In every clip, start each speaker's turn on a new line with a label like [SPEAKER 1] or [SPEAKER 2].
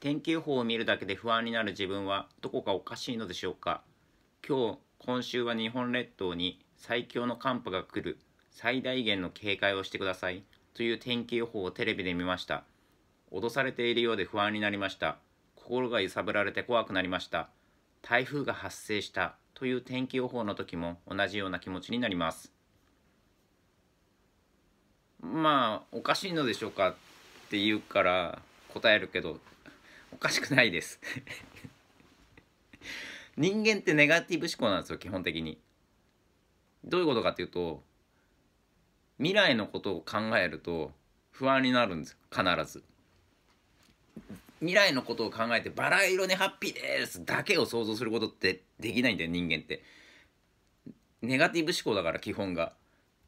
[SPEAKER 1] 天気予報を見るだけで不安になる自分はどこかおかしいのでしょうか今日今週は日本列島に最強の寒波が来る最大限の警戒をしてくださいという天気予報をテレビで見ました脅されているようで不安になりました心が揺さぶられて怖くなりました台風が発生したという天気予報の時も同じような気持ちになりますまあおかしいのでしょうかって言うから答えるけどおかしくないです 人間ってネガティブ思考なんですよ基本的にどういうことかっていうと未来のことを考えると不安になるんです必ず未来のことを考えてバラ色にハッピーですだけを想像することってできないんだよ人間ってネガティブ思考だから基本が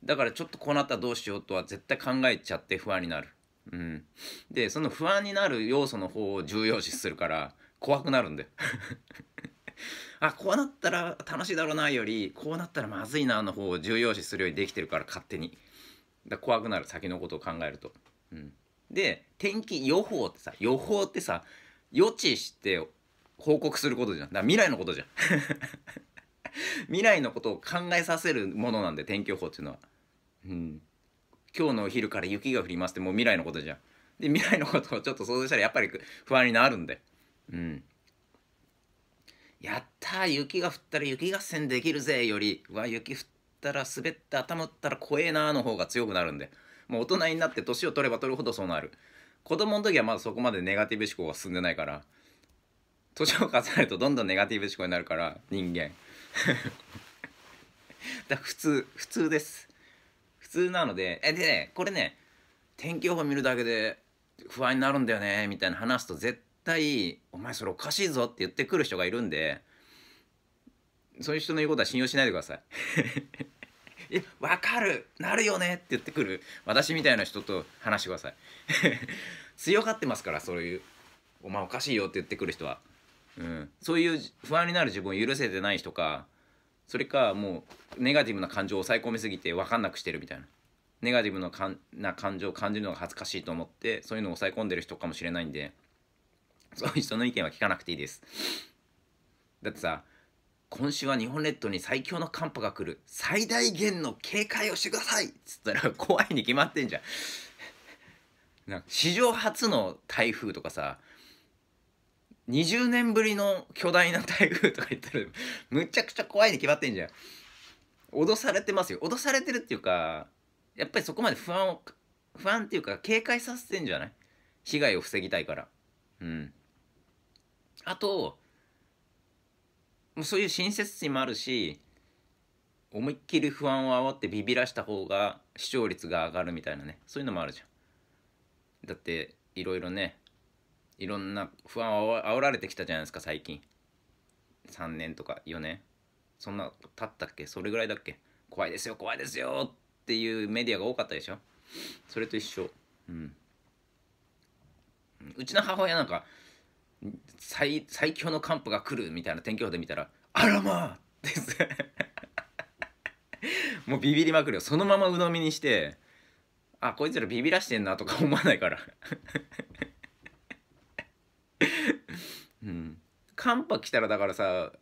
[SPEAKER 1] だからちょっとこうなったらどうしようとは絶対考えちゃって不安になるうん、でその不安になる要素の方を重要視するから怖くなるんだよ あこうなったら楽しいだろうなよりこうなったらまずいなの方を重要視するようにできてるから勝手にだ怖くなる先のことを考えると、うん、で天気予報ってさ予報ってさ予知して報告することじゃんだ未来のことじゃん 未来のことを考えさせるものなんで天気予報っていうのはうん今日のお昼から雪が降りますってもう未来のことじゃん。で未来のことをちょっと想像したらやっぱり不安になるんで。うん。やった雪が降ったら雪合戦できるぜよりうわ雪降ったら滑って頭打ったら怖えなーの方が強くなるんでもう大人になって年を取れば取るほどそうなる子供の時はまだそこまでネガティブ思考が進んでないから年を重ねるとどんどんネガティブ思考になるから人間 だから普通普通です普通なので、え、でね、これね、天気予報見るだけで不安になるんだよね、みたいな話すと絶対、お前それおかしいぞって言ってくる人がいるんで、そういう人の言うことは信用しないでください。いや、わかるなるよねって言ってくる私みたいな人と話してください。強がってますから、そういう。お前おかしいよって言ってくる人は。うん。そういう不安になる自分を許せてない人か、それかもうネガティブな感情を抑え込みすぎて分かんなくしてるみたいなネガティブなかんな感情を感じるのが恥ずかしいと思ってそういうのを抑え込んでる人かもしれないんでそういう人の意見は聞かなくていいですだってさ今週は日本列島に最強の寒波が来る最大限の警戒をしてくださいっつったら怖いに決まってんじゃんなんか史上初の台風とかさ20年ぶりの巨大な台風とか言ったら むちゃくちゃ怖いに決まってんじゃん脅されてますよ脅されてるっていうかやっぱりそこまで不安を不安っていうか警戒させてんじゃない被害を防ぎたいからうんあともうそういう親切心もあるし思いっきり不安を煽ってビビらした方が視聴率が上がるみたいなねそういうのもあるじゃんだっていろいろねいろんな不安を煽られてきたじゃないですか最近3年とか4年そんな経ったっけそれぐらいだっけ怖いですよ怖いですよっていうメディアが多かったでしょそれと一緒うんうちの母親なんか最最強の寒波が来るみたいな天気予報で見たら「あらまあ!」で すもうビビりまくるよそのまま鵜呑みにしてあこいつらビビらしてんなとか思わないからうん。寒波来たらだからさ、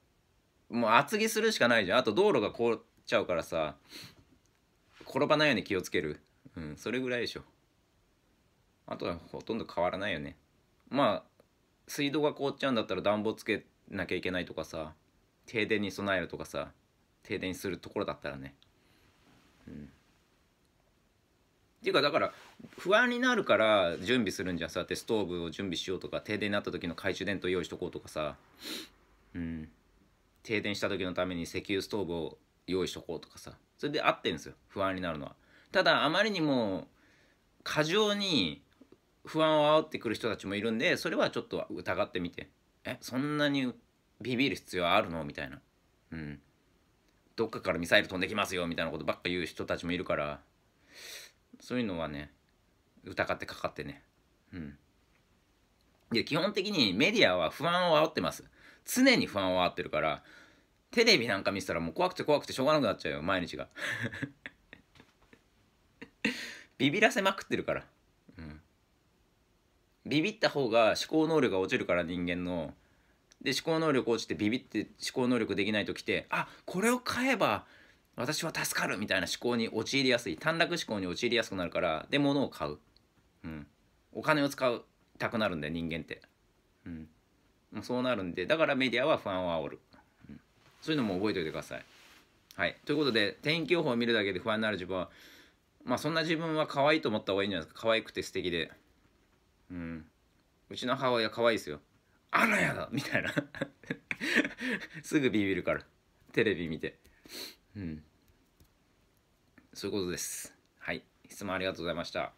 [SPEAKER 1] もう厚着するしかないじゃん。あと道路が凍っちゃうからさ、転ばないように気をつける。うん、それぐらいでしょ。あとはほとんど変わらないよね。まあ、水道が凍っちゃうんだったら暖房つけなきゃいけないとかさ、停電に備えるとかさ、停電するところだったらね。うん。っていうかだから不安になるから準備するんじゃんそうやってストーブを準備しようとか停電になった時の懐中電灯用意しとこうとかさうん停電した時のために石油ストーブを用意しとこうとかさそれで合ってんですよ不安になるのはただあまりにも過剰に不安を煽ってくる人たちもいるんでそれはちょっと疑ってみてえそんなにビビる必要あるのみたいなうんどっかからミサイル飛んできますよみたいなことばっか言う人たちもいるからそういうのはね疑ってかかってねうんで基本的にメディアは不安を煽ってます常に不安を煽ってるからテレビなんか見せたらもう怖くて怖くてしょうがなくなっちゃうよ毎日が ビビらせまくってるから、うん、ビビった方が思考能力が落ちるから人間ので思考能力落ちてビビって思考能力できないときてあこれを買えば私は助かるみたいな思考に陥りやすい短絡思考に陥りやすくなるからで物を買う、うん、お金を使いたくなるんだよ人間って、うん、もうそうなるんでだからメディアは不安を煽る、うん、そういうのも覚えておいてくださいはいということで天気予報を見るだけで不安になる自分はまあそんな自分は可愛いと思った方がいいんじゃないですか可愛くて素敵でうんうちの母親可愛いですよあらやだみたいな すぐビビるからテレビ見てうんそういうことです。はい。質問ありがとうございました。